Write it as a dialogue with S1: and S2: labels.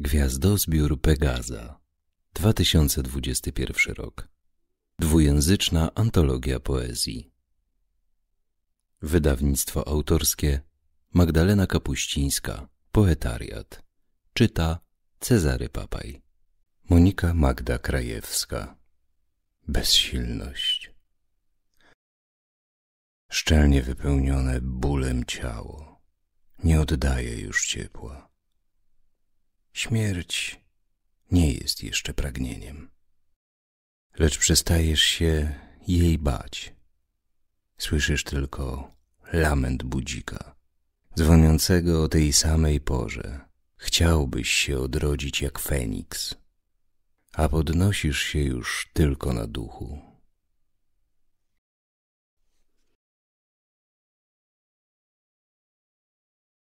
S1: Gwiazdozbiór Pegaza 2021 rok Dwujęzyczna antologia poezji Wydawnictwo autorskie Magdalena Kapuścińska Poetariat Czyta Cezary Papaj Monika Magda Krajewska Bezsilność Szczelnie wypełnione bólem ciało Nie oddaje już ciepła Śmierć nie jest jeszcze pragnieniem, lecz przestajesz się jej bać. Słyszysz tylko lament budzika, dzwoniącego o tej samej porze. Chciałbyś się odrodzić jak Feniks, a podnosisz się już tylko na duchu.